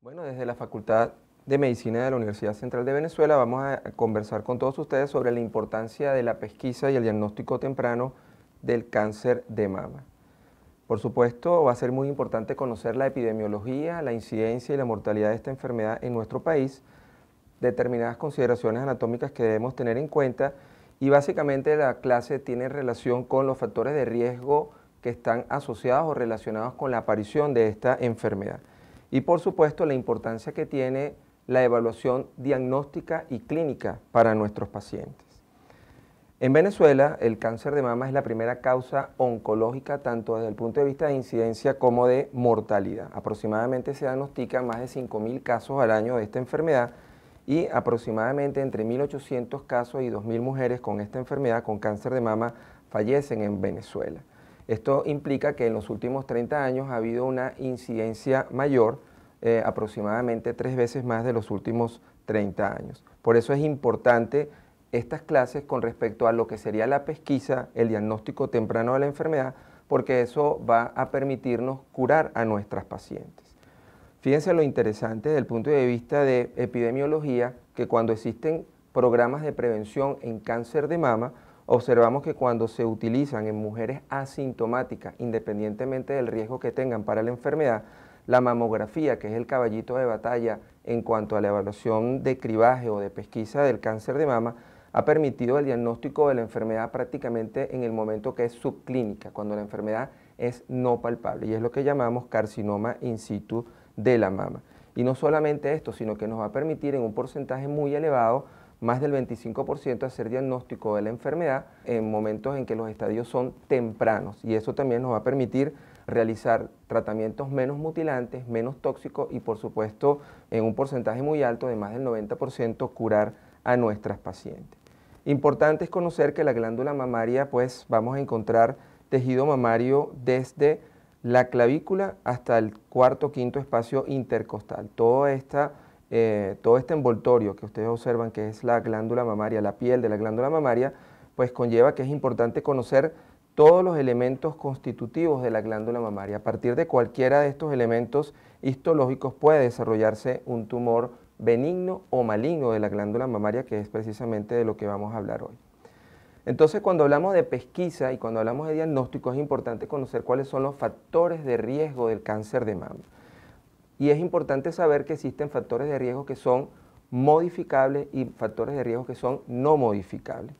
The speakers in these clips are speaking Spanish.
Bueno, desde la Facultad de Medicina de la Universidad Central de Venezuela vamos a conversar con todos ustedes sobre la importancia de la pesquisa y el diagnóstico temprano del cáncer de mama. Por supuesto, va a ser muy importante conocer la epidemiología, la incidencia y la mortalidad de esta enfermedad en nuestro país, determinadas consideraciones anatómicas que debemos tener en cuenta y básicamente la clase tiene relación con los factores de riesgo que están asociados o relacionados con la aparición de esta enfermedad. Y por supuesto la importancia que tiene la evaluación diagnóstica y clínica para nuestros pacientes. En Venezuela, el cáncer de mama es la primera causa oncológica tanto desde el punto de vista de incidencia como de mortalidad. Aproximadamente se diagnostican más de 5.000 casos al año de esta enfermedad y aproximadamente entre 1.800 casos y 2.000 mujeres con esta enfermedad, con cáncer de mama, fallecen en Venezuela. Esto implica que en los últimos 30 años ha habido una incidencia mayor, eh, aproximadamente tres veces más de los últimos 30 años. Por eso es importante estas clases con respecto a lo que sería la pesquisa, el diagnóstico temprano de la enfermedad, porque eso va a permitirnos curar a nuestras pacientes. Fíjense lo interesante desde el punto de vista de epidemiología, que cuando existen programas de prevención en cáncer de mama, observamos que cuando se utilizan en mujeres asintomáticas, independientemente del riesgo que tengan para la enfermedad, la mamografía, que es el caballito de batalla en cuanto a la evaluación de cribaje o de pesquisa del cáncer de mama, ha permitido el diagnóstico de la enfermedad prácticamente en el momento que es subclínica, cuando la enfermedad es no palpable, y es lo que llamamos carcinoma in situ de la mama. Y no solamente esto, sino que nos va a permitir en un porcentaje muy elevado más del 25% hacer diagnóstico de la enfermedad en momentos en que los estadios son tempranos y eso también nos va a permitir realizar tratamientos menos mutilantes, menos tóxicos y por supuesto en un porcentaje muy alto de más del 90% curar a nuestras pacientes. Importante es conocer que la glándula mamaria pues vamos a encontrar tejido mamario desde la clavícula hasta el cuarto quinto espacio intercostal. Toda esta eh, todo este envoltorio que ustedes observan, que es la glándula mamaria, la piel de la glándula mamaria, pues conlleva que es importante conocer todos los elementos constitutivos de la glándula mamaria. A partir de cualquiera de estos elementos histológicos puede desarrollarse un tumor benigno o maligno de la glándula mamaria, que es precisamente de lo que vamos a hablar hoy. Entonces, cuando hablamos de pesquisa y cuando hablamos de diagnóstico, es importante conocer cuáles son los factores de riesgo del cáncer de mama. Y es importante saber que existen factores de riesgo que son modificables y factores de riesgo que son no modificables.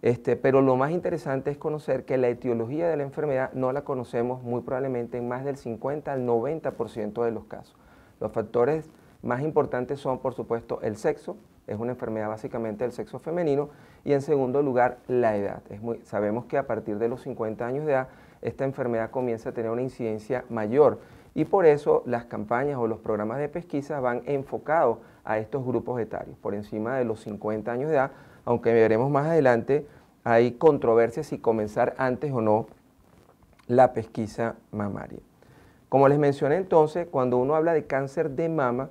Este, pero lo más interesante es conocer que la etiología de la enfermedad no la conocemos muy probablemente en más del 50 al 90% de los casos. Los factores más importantes son, por supuesto, el sexo, es una enfermedad básicamente del sexo femenino, y en segundo lugar, la edad. sabemos que a partir de los 50 años de edad, esta enfermedad comienza a tener una incidencia mayor y por eso las campañas o los programas de pesquisa van enfocados a estos grupos etarios, por encima de los 50 años de edad, aunque veremos más adelante, hay controversia si comenzar antes o no la pesquisa mamaria. Como les mencioné entonces, cuando uno habla de cáncer de mama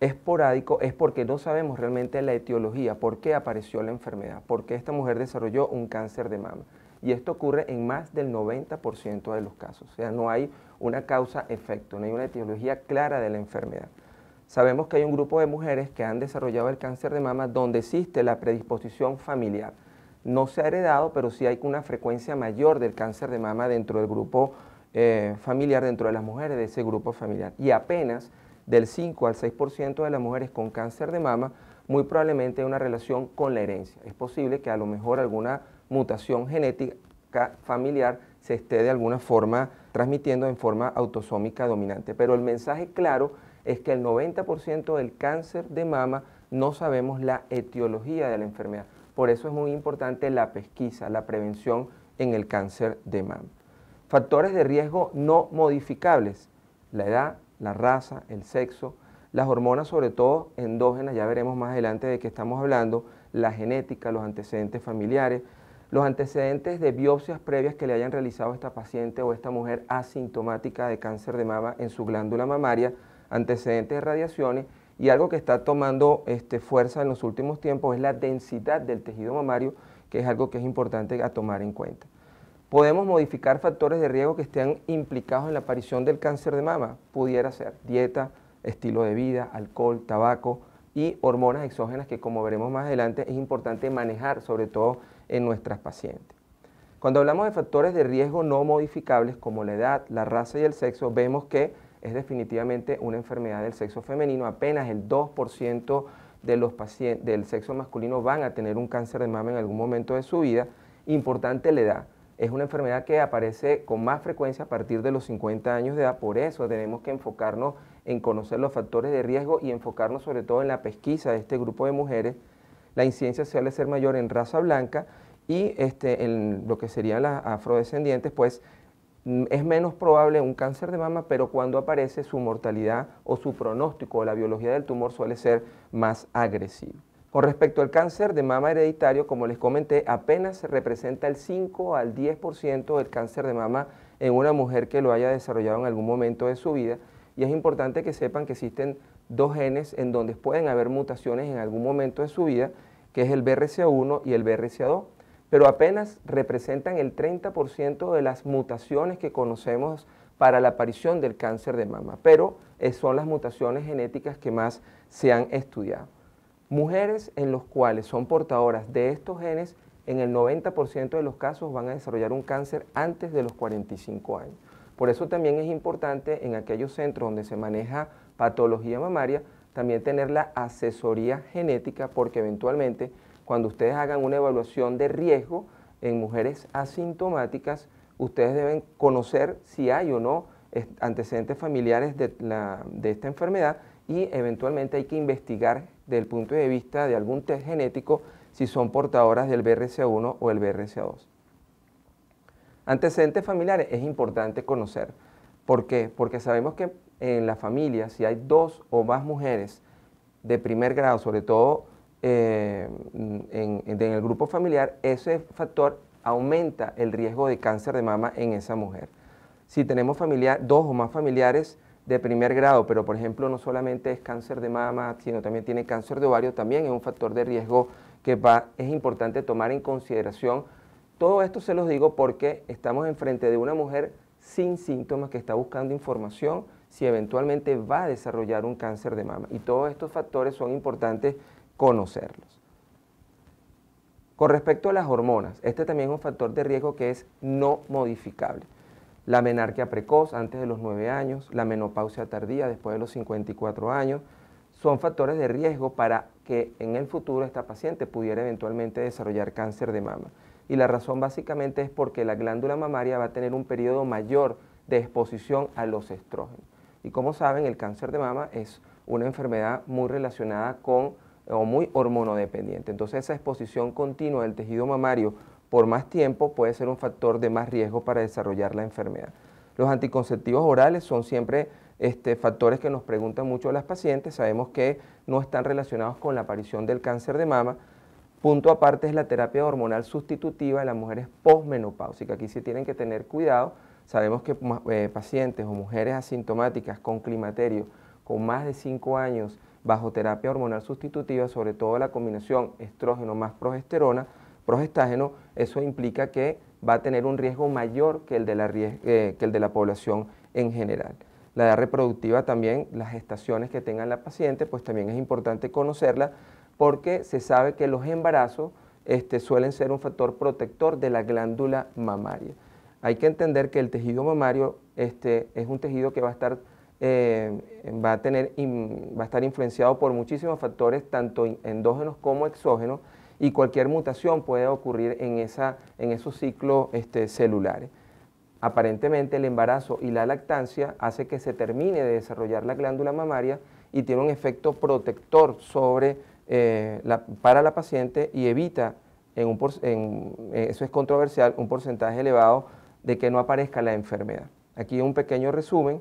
esporádico es porque no sabemos realmente la etiología, por qué apareció la enfermedad, por qué esta mujer desarrolló un cáncer de mama. Y esto ocurre en más del 90% de los casos, o sea, no hay una causa-efecto, no hay una etiología clara de la enfermedad. Sabemos que hay un grupo de mujeres que han desarrollado el cáncer de mama donde existe la predisposición familiar. No se ha heredado, pero sí hay una frecuencia mayor del cáncer de mama dentro del grupo eh, familiar, dentro de las mujeres de ese grupo familiar. Y apenas del 5 al 6% de las mujeres con cáncer de mama, muy probablemente hay una relación con la herencia. Es posible que a lo mejor alguna mutación genética familiar se esté de alguna forma transmitiendo en forma autosómica dominante. Pero el mensaje claro es que el 90% del cáncer de mama no sabemos la etiología de la enfermedad. Por eso es muy importante la pesquisa, la prevención en el cáncer de mama. Factores de riesgo no modificables, la edad, la raza, el sexo, las hormonas sobre todo endógenas, ya veremos más adelante de qué estamos hablando, la genética, los antecedentes familiares, los antecedentes de biopsias previas que le hayan realizado a esta paciente o esta mujer asintomática de cáncer de mama en su glándula mamaria, antecedentes de radiaciones y algo que está tomando este, fuerza en los últimos tiempos es la densidad del tejido mamario, que es algo que es importante a tomar en cuenta. Podemos modificar factores de riesgo que estén implicados en la aparición del cáncer de mama, pudiera ser dieta, estilo de vida, alcohol, tabaco y hormonas exógenas que como veremos más adelante es importante manejar, sobre todo en nuestras pacientes. Cuando hablamos de factores de riesgo no modificables como la edad, la raza y el sexo, vemos que es definitivamente una enfermedad del sexo femenino. Apenas el 2% de los pacientes del sexo masculino van a tener un cáncer de mama en algún momento de su vida. Importante la edad. Es una enfermedad que aparece con más frecuencia a partir de los 50 años de edad. Por eso tenemos que enfocarnos en conocer los factores de riesgo y enfocarnos sobre todo en la pesquisa de este grupo de mujeres la incidencia suele ser mayor en raza blanca y este, en lo que serían las afrodescendientes, pues mm, es menos probable un cáncer de mama, pero cuando aparece su mortalidad o su pronóstico o la biología del tumor suele ser más agresivo. Con respecto al cáncer de mama hereditario, como les comenté, apenas representa el 5 al 10% del cáncer de mama en una mujer que lo haya desarrollado en algún momento de su vida. Y es importante que sepan que existen dos genes en donde pueden haber mutaciones en algún momento de su vida, que es el BRCA1 y el BRCA2, pero apenas representan el 30% de las mutaciones que conocemos para la aparición del cáncer de mama, pero eh, son las mutaciones genéticas que más se han estudiado. Mujeres en los cuales son portadoras de estos genes, en el 90% de los casos van a desarrollar un cáncer antes de los 45 años. Por eso también es importante en aquellos centros donde se maneja patología mamaria, también tener la asesoría genética, porque eventualmente cuando ustedes hagan una evaluación de riesgo en mujeres asintomáticas, ustedes deben conocer si hay o no antecedentes familiares de, esta enfermedad y eventualmente hay que investigar desde el punto de vista de algún test genético si son portadoras del BRCA1 o el BRCA2. Antecedentes familiares es importante conocer. ¿Por qué? Porque sabemos que en la familia, si hay dos o más mujeres de primer grado, sobre todo eh, en, el grupo familiar, ese factor aumenta el riesgo de cáncer de mama en esa mujer. Si tenemos familiar, dos o más familiares de primer grado, pero por ejemplo no solamente es cáncer de mama, sino también tiene cáncer de ovario, también es un factor de riesgo que es importante tomar en consideración. Todo esto se los digo porque estamos enfrente de una mujer sin síntomas que está buscando información si eventualmente va a desarrollar un cáncer de mama. Y todos estos factores son importantes conocerlos. Con respecto a las hormonas, este también es un factor de riesgo que es no modificable. La menarquia precoz antes de los 9 años, la menopausia tardía después de los 54 años, son factores de riesgo para que en el futuro esta paciente pudiera eventualmente desarrollar cáncer de mama. Y la razón básicamente es porque la glándula mamaria va a tener un periodo mayor de exposición a los estrógenos. Y como saben, el cáncer de mama es una enfermedad muy relacionada con o muy hormonodependiente. Entonces esa exposición continua del tejido mamario por más tiempo puede ser un factor de más riesgo para desarrollar la enfermedad. Los anticonceptivos orales son siempre este, factores que nos preguntan mucho las pacientes. Sabemos que no están relacionados con la aparición del cáncer de mama. Punto aparte es la terapia hormonal sustitutiva de las mujeres posmenopáusicas. Aquí sí tienen que tener cuidado Sabemos que eh, pacientes o mujeres asintomáticas con climaterio con más de 5 años bajo terapia hormonal sustitutiva, sobre todo la combinación estrógeno más progesterona, progestágeno, eso implica que va a tener un riesgo mayor eh, que el de la, población en general. La edad reproductiva también, las gestaciones que tenga la paciente, pues también es importante conocerla porque se sabe que los embarazos este, suelen ser un factor protector de la glándula mamaria hay que entender que el tejido mamario este, es un tejido que va a estar, eh, va, a tener va a estar influenciado por muchísimos factores, tanto endógenos como exógenos, y cualquier mutación puede ocurrir en, esa, en esos ciclos este, celulares. Aparentemente el embarazo y la lactancia hace que se termine de desarrollar la glándula mamaria y tiene un efecto protector sobre, eh, para la paciente y evita, en eh, eso es controversial, un porcentaje elevado de que no aparezca la enfermedad. Aquí un pequeño resumen,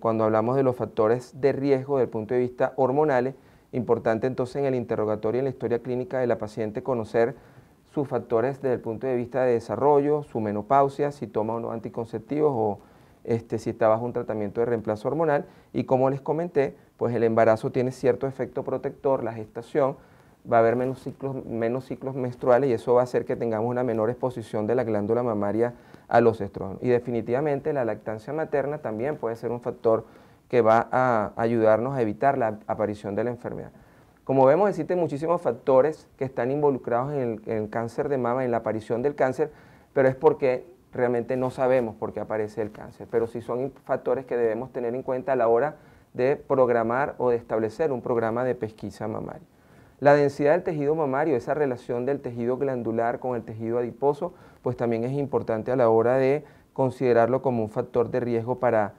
cuando hablamos de los factores de riesgo desde el punto de vista hormonales, importante entonces en el interrogatorio y en la historia clínica de la paciente conocer sus factores desde el punto de vista de desarrollo, su menopausia, si toma o no anticonceptivos o este, si está bajo un tratamiento de reemplazo hormonal y como les comenté, pues el embarazo tiene cierto efecto protector, la gestación, va a haber menos ciclos, menos ciclos menstruales y eso va a hacer que tengamos una menor exposición de la glándula mamaria a los estrógenos. Y definitivamente la lactancia materna también puede ser un factor que va a ayudarnos a evitar la aparición de la enfermedad. Como vemos, existen muchísimos factores que están involucrados en el, en el cáncer de mama, en la aparición del cáncer, pero es porque realmente no sabemos por qué aparece el cáncer, pero sí son factores que debemos tener en cuenta a la hora de programar o de establecer un programa de pesquisa mamaria. La densidad del tejido mamario, esa relación del tejido glandular con el tejido adiposo, pues también es importante a la hora de considerarlo como un factor de riesgo para,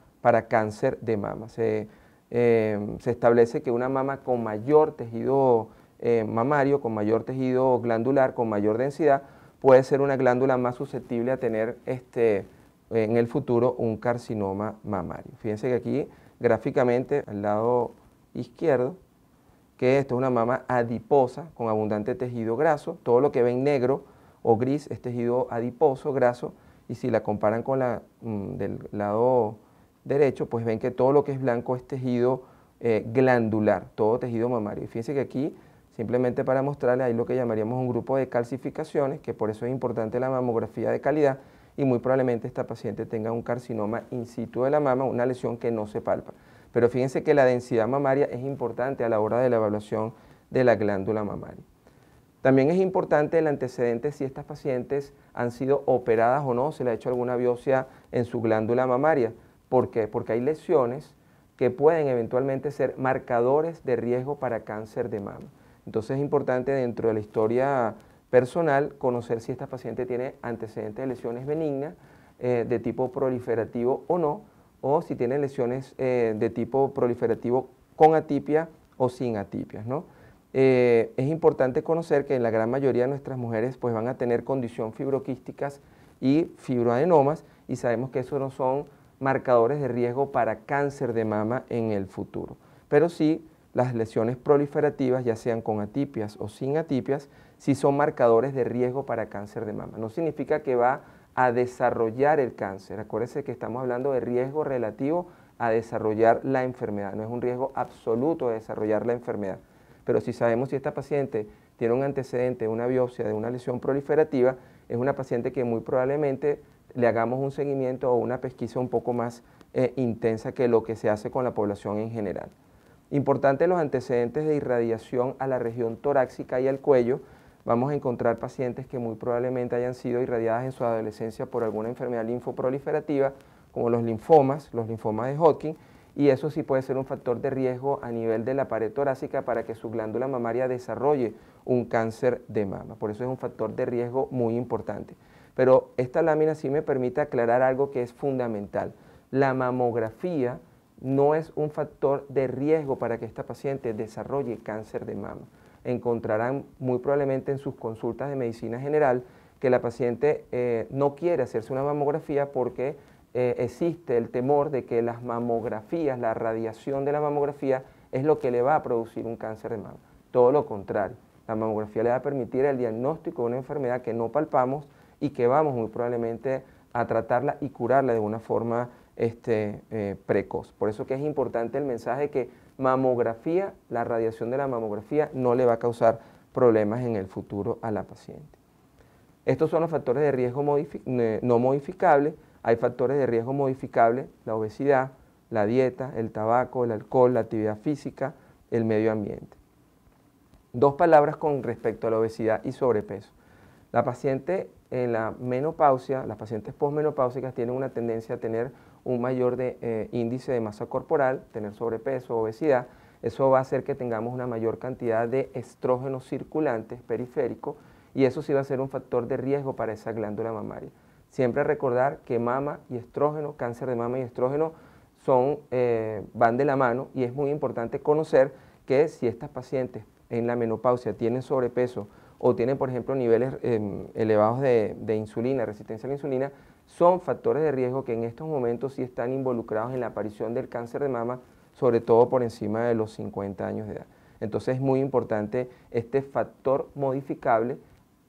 cáncer de mama. Em, se, establece que una mama con mayor tejido eh, mamario, con mayor tejido glandular, con mayor densidad, puede ser una glándula más susceptible a tener este, en el futuro un carcinoma mamario. Fíjense que aquí gráficamente al lado izquierdo que esto es una mama adiposa con abundante tejido graso. Todo lo que ven negro o gris es tejido adiposo, graso, y si la comparan con la mm, del lado derecho, pues ven que todo lo que es blanco es tejido eh, glandular, todo tejido mamario. Y fíjense que aquí, simplemente para mostrarles, hay lo que llamaríamos un grupo de calcificaciones, que por eso es importante la mamografía de calidad, y muy probablemente esta paciente tenga un carcinoma in situ de la mama, una lesión que no se palpa. Pero fíjense que la densidad mamaria es importante a la hora de la evaluación de la glándula mamaria. También es importante el antecedente si estas pacientes han sido operadas o no, se le ha hecho alguna biopsia en su glándula mamaria. ¿Por qué? Porque hay lesiones que pueden eventualmente ser marcadores de riesgo para cáncer de mama. Entonces es importante dentro de la historia personal conocer si esta paciente tiene antecedentes de lesiones benignas eh, de tipo proliferativo o no o si tienen lesiones eh, de tipo proliferativo con atipia o sin atipias. ¿no? Eh, es importante conocer que en la gran mayoría de nuestras mujeres pues, van a tener condición fibroquísticas y fibroadenomas y sabemos que esos no son marcadores de riesgo para cáncer de mama en el futuro. Pero sí, las lesiones proliferativas, ya sean con atipias o sin atipias, sí son marcadores de riesgo para cáncer de mama. No significa que va a a desarrollar el cáncer. Acuérdense que estamos hablando de riesgo relativo a desarrollar la enfermedad, no es un riesgo absoluto de desarrollar la enfermedad. Pero si sabemos si esta paciente tiene un antecedente, una biopsia de una lesión proliferativa, es una paciente que muy probablemente le hagamos un seguimiento o una pesquisa un poco más eh, intensa que lo que se hace con la población en general. Importante los antecedentes de irradiación a la región torácica y al cuello, vamos a encontrar pacientes que muy probablemente hayan sido irradiadas en su adolescencia por alguna enfermedad linfoproliferativa, como los linfomas, los linfomas de Hodgkin, y eso sí puede ser un factor de riesgo a nivel de la pared torácica para que su glándula mamaria desarrolle un cáncer de mama. Por eso es un factor de riesgo muy importante. Pero esta lámina sí me permite aclarar algo que es fundamental. La mamografía no es un factor de riesgo para que esta paciente desarrolle cáncer de mama encontrarán muy probablemente en sus consultas de medicina general que la paciente eh, no quiere hacerse una mamografía porque eh, existe el temor de que las mamografías, la radiación de la mamografía es lo que le va a producir un cáncer de mama. Todo lo contrario, la mamografía le va a permitir el diagnóstico de una enfermedad que no palpamos y que vamos muy probablemente a tratarla y curarla de una forma este, eh, precoz. Por eso que es importante el mensaje que mamografía, la radiación de la mamografía no le va a causar problemas en el futuro a la paciente. Estos son los factores de riesgo eh, no modificables. Hay factores de riesgo modificables, la obesidad, la dieta, el tabaco, el alcohol, la actividad física, el medio ambiente. Dos palabras con respecto a la obesidad y sobrepeso. La paciente en la menopausia, las pacientes posmenopáusicas tienen una tendencia a tener un mayor de, eh, índice de masa corporal, tener sobrepeso, obesidad, eso va a hacer que tengamos una mayor cantidad de estrógenos circulantes periféricos y eso sí va a ser un factor de riesgo para esa glándula mamaria. Siempre recordar que mama y estrógeno, cáncer de mama y estrógeno eh, van de la mano y es muy importante conocer que si estas pacientes en la menopausia tienen sobrepeso o tienen, por ejemplo, niveles em, elevados de insulina, resistencia a la insulina, son factores de riesgo que en estos momentos sí están involucrados en la aparición del cáncer de mama, sobre todo por encima de los 50 años de edad. Entonces es muy importante este factor modificable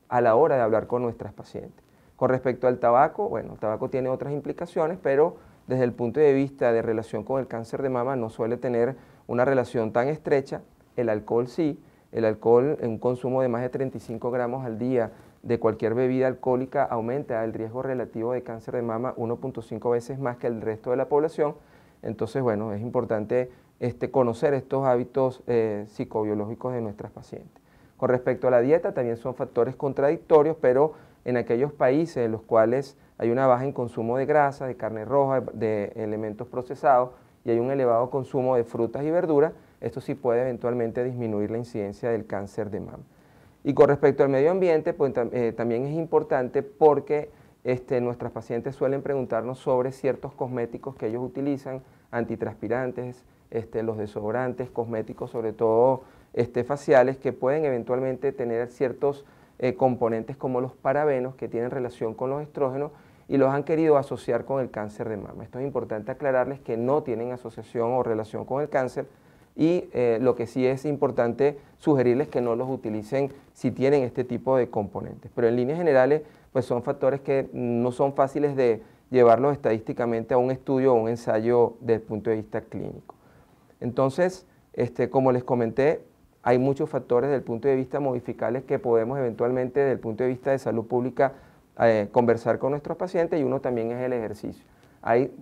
a la hora de hablar con nuestras pacientes. Con respecto al tabaco, bueno, el tabaco tiene otras implicaciones, pero desde el punto de vista de relación con el cáncer de mama no suele tener una relación tan estrecha. El alcohol sí, el alcohol en un consumo de más de 35 gramos al día de cualquier bebida alcohólica aumenta el riesgo relativo de cáncer de mama 1.5 veces más que el resto de la población. Entonces, bueno, es importante este, conocer estos hábitos eh, psicobiológicos de nuestras pacientes. Con respecto a la dieta, también son factores contradictorios, pero en aquellos países en los cuales hay una baja en consumo de grasa, de carne roja, de elementos procesados y hay un elevado consumo de frutas y verduras, esto sí puede eventualmente disminuir la incidencia del cáncer de mama. Y con respecto al medio ambiente, pues eh, también es importante porque este, nuestras pacientes suelen preguntarnos sobre ciertos cosméticos que ellos utilizan, antitranspirantes, este, los desodorantes, cosméticos sobre todo este, faciales, que pueden eventualmente tener ciertos eh, componentes como los parabenos que tienen relación con los estrógenos y los han querido asociar con el cáncer de mama. Esto es importante aclararles que no tienen asociación o relación con el cáncer, y eh, lo que sí es importante sugerirles que no los utilicen si tienen este tipo de componentes. Pero en líneas generales, pues son factores que no son fáciles de llevarlos estadísticamente a un estudio o un ensayo desde el punto de vista clínico. Entonces, este, como les comenté, hay muchos factores desde el punto de vista modificables que podemos eventualmente desde el punto de vista de salud pública eh, conversar con nuestros pacientes y uno también es el ejercicio. Hay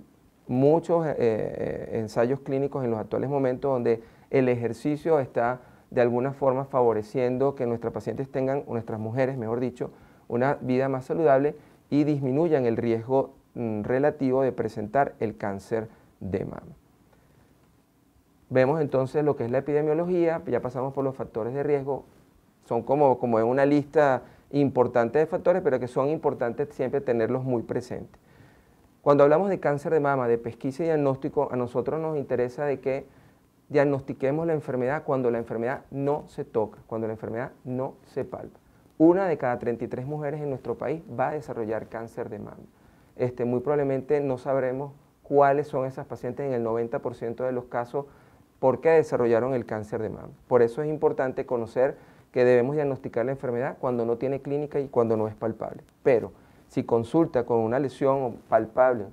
muchos eh, eh, ensayos clínicos en los actuales momentos donde el ejercicio está de alguna forma favoreciendo que nuestras pacientes tengan, nuestras mujeres, mejor dicho, una vida más saludable y disminuyan el riesgo mm, relativo de presentar el cáncer de mama. Vemos entonces lo que es la epidemiología, ya pasamos por los factores de riesgo, son como, como en una lista importante de factores, pero que son importantes siempre tenerlos muy presentes. Cuando hablamos de cáncer de mama, de pesquisa y diagnóstico, a nosotros nos interesa de que diagnostiquemos la enfermedad cuando la enfermedad no se toca, cuando la enfermedad no se palpa. Una de cada 33 mujeres en nuestro país va a desarrollar cáncer de mama. Este, muy probablemente no sabremos cuáles son esas pacientes en el 90% de los casos por qué desarrollaron el cáncer de mama. Por eso es importante conocer que debemos diagnosticar la enfermedad cuando no tiene clínica y cuando no es palpable. Pero si consulta con una lesión palpable,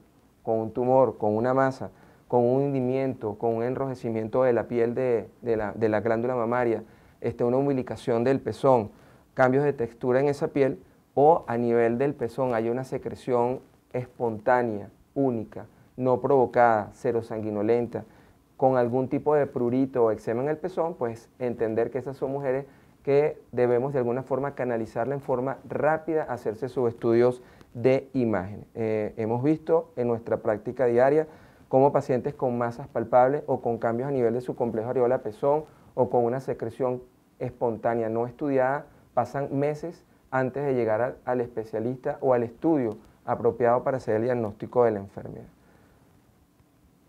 con un tumor, con una masa, con un hundimiento, con un enrojecimiento de la piel de, la, glándula mamaria, este, una humilicación del pezón, cambios de textura en esa piel o a nivel del pezón hay una secreción espontánea, única, no provocada, sanguinolenta, con algún tipo de prurito o eczema en el pezón, pues entender que esas son mujeres que debemos de alguna forma canalizarla en forma rápida, hacerse sus estudios de imagen. Eh, hemos visto en nuestra práctica diaria cómo pacientes con masas palpables o con cambios a nivel de su complejo areola-pezón o con una secreción espontánea no estudiada pasan meses antes de llegar al, especialista o al estudio apropiado para hacer el diagnóstico de la enfermedad.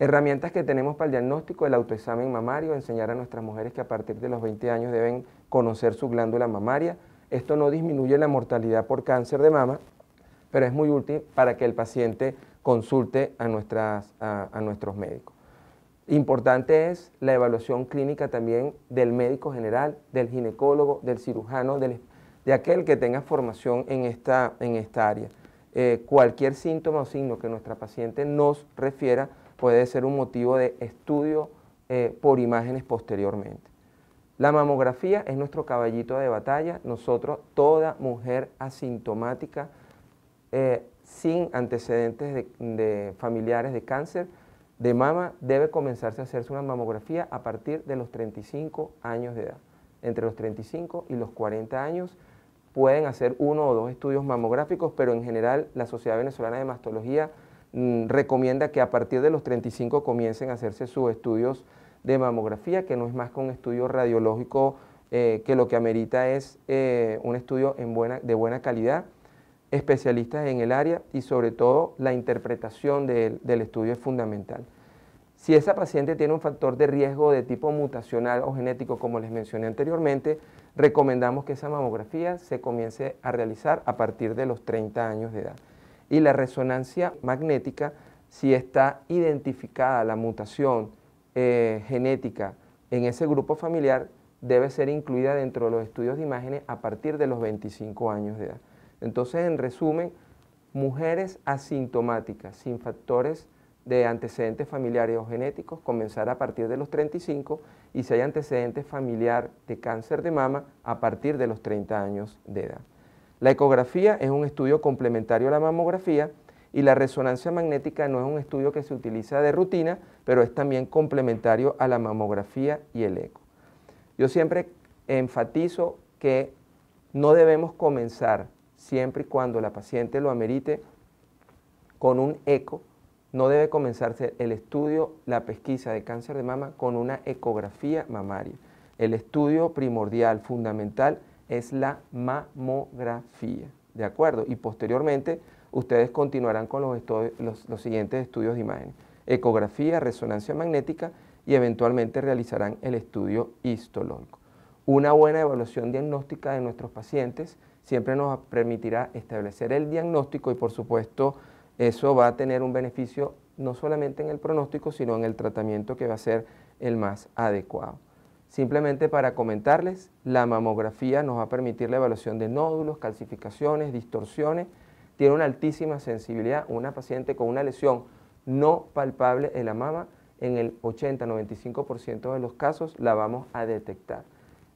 Herramientas que tenemos para el diagnóstico, del autoexamen mamario, enseñar a nuestras mujeres que a partir de los 20 años deben conocer su glándula mamaria. Esto no disminuye la mortalidad por cáncer de mama, pero es muy útil para que el paciente consulte a, nuestras, a, nuestros médicos. Importante es la evaluación clínica también del médico general, del ginecólogo, del cirujano, de aquel que tenga formación en esta, en esta área. Eh, cualquier síntoma o signo que nuestra paciente nos refiera puede ser un motivo de estudio eh, por imágenes posteriormente. La mamografía es nuestro caballito de batalla. Nosotros, toda mujer asintomática, eh, sin antecedentes de, de familiares de cáncer de mama, debe comenzarse a hacerse una mamografía a partir de los 35 años de edad. Entre los 35 y los 40 años pueden hacer uno o dos estudios mamográficos, pero en general la Sociedad Venezolana de Mastología mm, recomienda que a partir de los 35 comiencen a hacerse sus estudios de mamografía, que no es más que un estudio radiológico eh, que lo que amerita es eh, un estudio en buena, de buena calidad, especialistas en el área y sobre todo la interpretación del estudio es fundamental. Si esa paciente tiene un factor de riesgo de tipo mutacional o genético, como les mencioné anteriormente, recomendamos que esa mamografía se comience a realizar a partir de los 30 años de edad. Y la resonancia magnética, si está identificada la mutación eh, genética en ese grupo familiar debe ser incluida dentro de los estudios de imágenes a partir de los 25 años de edad. Entonces, en resumen, mujeres asintomáticas, sin factores de antecedentes familiares o genéticos, comenzar a partir de los 35 y si hay antecedentes familiar de cáncer de mama, a partir de los 30 años de edad. La ecografía es un estudio complementario a la mamografía y la resonancia magnética no es un estudio que se utiliza de rutina, pero es también complementario a la mamografía y el eco. Yo siempre enfatizo que no debemos comenzar siempre y cuando la paciente lo amerite con un eco, no debe comenzarse el estudio, la pesquisa de cáncer de mama con una ecografía mamaria. El estudio primordial, fundamental, es la mamografía, ¿de acuerdo? Y posteriormente ustedes continuarán con los, siguientes estudios de imagen, ecografía, resonancia magnética y eventualmente realizarán el estudio histológico. Una buena evaluación diagnóstica de nuestros pacientes siempre nos permitirá establecer el diagnóstico y por supuesto eso va a tener un beneficio no solamente en el pronóstico, sino en el tratamiento que va a ser el más adecuado. Simplemente para comentarles, la mamografía nos va a permitir la evaluación de nódulos, calcificaciones, distorsiones, tiene una altísima sensibilidad una paciente con una lesión no palpable en la mama, en el 80-95% de los casos la vamos a detectar.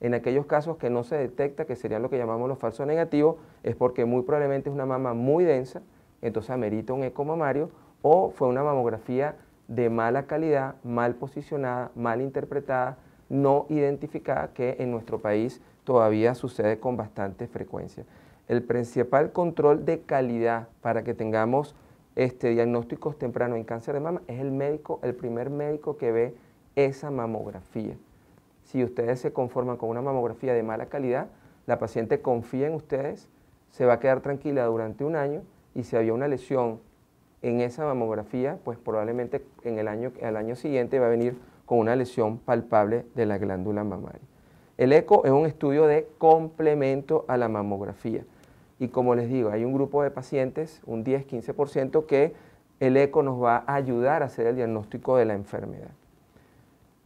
En aquellos casos que no se detecta, que serían lo que llamamos los falsos negativos, es porque muy probablemente es una mama muy densa, entonces amerita un eco mamario, o fue una mamografía de mala calidad, mal posicionada, mal interpretada, no identificada, que en nuestro país todavía sucede con bastante frecuencia el principal control de calidad para que tengamos este, diagnósticos tempranos en cáncer de mama es el médico, el primer médico que ve esa mamografía. Si ustedes se conforman con una mamografía de mala calidad, la paciente confía en ustedes, se va a quedar tranquila durante un año y si había una lesión en esa mamografía, pues probablemente el año, al año siguiente va a venir con una lesión palpable de la glándula mamaria. El eco es un estudio de complemento a la mamografía. Y como les digo, hay un grupo de pacientes, un 10-15%, que el eco nos va a ayudar a hacer el diagnóstico de la enfermedad.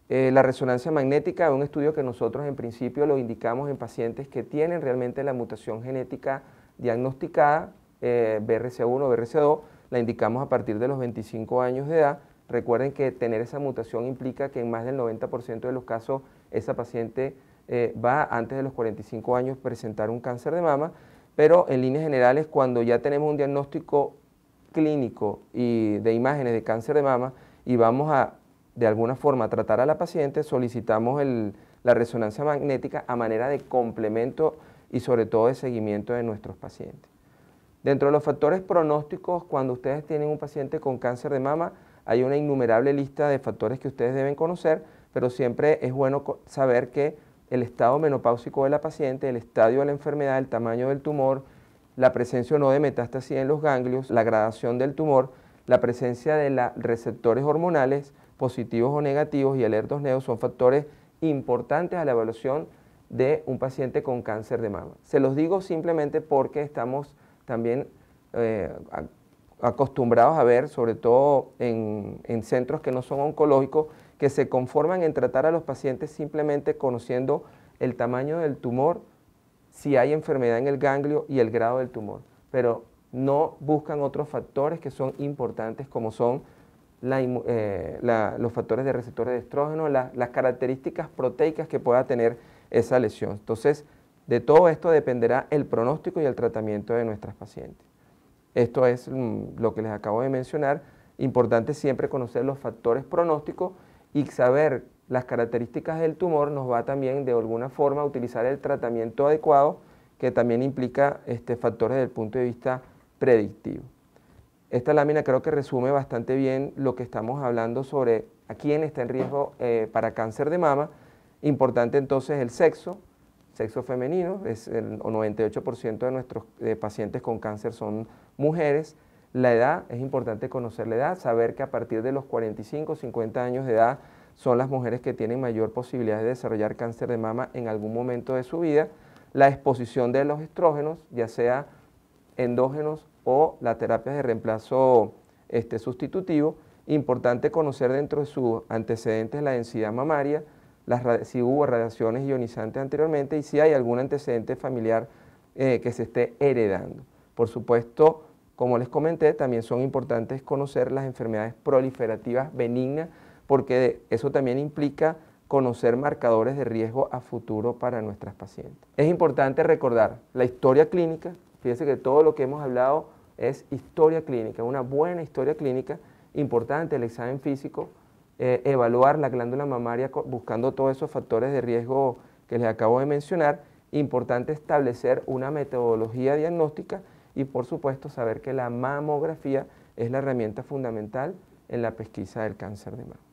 Eh, la resonancia magnética es un estudio que nosotros en principio lo indicamos en pacientes que tienen realmente la mutación genética diagnosticada, eh, brc BRCA1 o BRCA2, la indicamos a partir de los 25 años de edad. Recuerden que tener esa mutación implica que en más del 90% de los casos esa paciente eh, va antes de los 45 años presentar un cáncer de mama pero en líneas generales cuando ya tenemos un diagnóstico clínico y de imágenes de cáncer de mama y vamos a de alguna forma tratar a la paciente, solicitamos la resonancia magnética a manera de complemento y sobre todo de seguimiento de nuestros pacientes. Dentro de los factores pronósticos, cuando ustedes tienen un paciente con cáncer de mama, hay una innumerable lista de factores que ustedes deben conocer, pero siempre es bueno saber que el estado menopáusico de la paciente, el estadio de la enfermedad, el tamaño del tumor, la presencia o no de metástasis en los ganglios, la gradación del tumor, la presencia de receptores hormonales positivos o negativos y alertos neos son factores importantes a la evaluación de un paciente con cáncer de mama. Se los digo simplemente porque estamos también eh, acostumbrados a ver, sobre todo en centros que no son oncológicos, que se conforman en tratar a los pacientes simplemente conociendo el tamaño del tumor, si hay enfermedad en el ganglio y el grado del tumor, pero no buscan otros factores que son importantes como son eh, los factores de receptores de estrógeno, las características proteicas que pueda tener esa lesión. Entonces, de todo esto dependerá el pronóstico y el tratamiento de nuestras pacientes. Esto es mm, lo que les acabo de mencionar. Importante siempre conocer los factores pronósticos y saber las características del tumor nos va también de alguna forma a utilizar el tratamiento adecuado que también implica este, factores desde el punto de vista predictivo. Esta lámina creo que resume bastante bien lo que estamos hablando sobre a quién está en riesgo eh, para cáncer de mama. Importante entonces el sexo, sexo femenino, es el 98% de nuestros eh, pacientes con cáncer son mujeres. La edad, es importante conocer la edad, saber que a partir de los 45, 50 años de edad son las mujeres que tienen mayor posibilidad de desarrollar cáncer de mama en algún momento de su vida. La exposición de los estrógenos, ya sea endógenos o la terapia de reemplazo este, sustitutivo, importante conocer dentro de sus antecedentes la densidad mamaria, si hubo radiaciones ionizantes anteriormente y si hay algún antecedente familiar eh, que se esté heredando. Por supuesto, como les comenté, también son importantes conocer las enfermedades proliferativas benignas porque eso también implica conocer marcadores de riesgo a futuro para nuestras pacientes. Es importante recordar la historia clínica, fíjense que todo lo que hemos hablado es historia clínica, una buena historia clínica, importante el examen físico, eh, evaluar la glándula mamaria buscando todos esos factores de riesgo que les acabo de mencionar, importante establecer una metodología diagnóstica y por supuesto saber que la mamografía es la herramienta fundamental en la pesquisa del cáncer de mama.